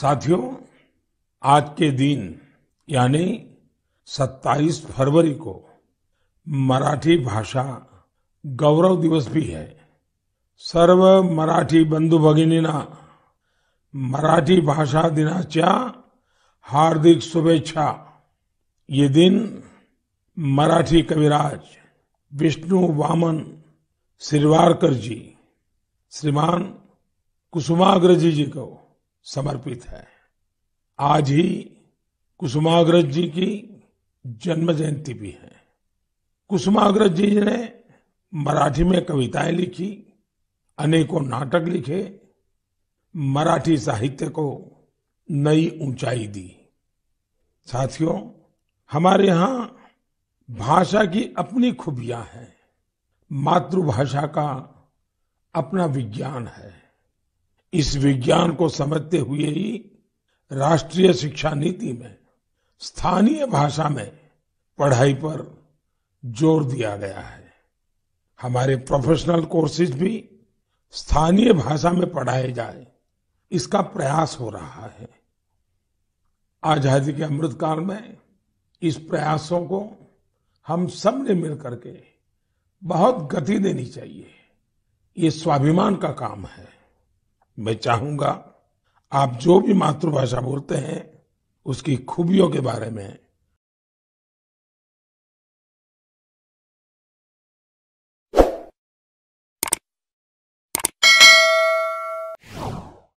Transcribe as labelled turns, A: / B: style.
A: साथियों आज के दिन यानी 27 फरवरी को मराठी भाषा गौरव दिवस भी है सर्व मराठी भगिनी भगिनींना मराठी भाषा दिनाचा हार्दिक शुभेच्छा ये दिन मराठी कविराज विष्णु वामन श्रीवारकर जी श्रीमान कुसुमाग्रजी जी को समर्पित है आज ही कुसुमाग्रज जी की जन्म जयंती भी है कुसुमाग्रज जी ने मराठी में कविताएं लिखी अनेकों नाटक लिखे मराठी साहित्य को नई ऊंचाई दी साथियों हमारे यहां भाषा की अपनी खूबियां हैं मातृभाषा का अपना विज्ञान है इस विज्ञान को समझते हुए ही राष्ट्रीय शिक्षा नीति में स्थानीय भाषा में पढ़ाई पर जोर दिया गया है हमारे प्रोफेशनल कोर्सेज भी स्थानीय भाषा में पढ़ाए जाए इसका प्रयास हो रहा है आजादी के अमृत काल में इस प्रयासों को हम सबने मिलकर के बहुत गति देनी चाहिए ये स्वाभिमान का काम है मैं चाहूंगा आप जो भी मातृभाषा बोलते हैं उसकी खूबियों के बारे में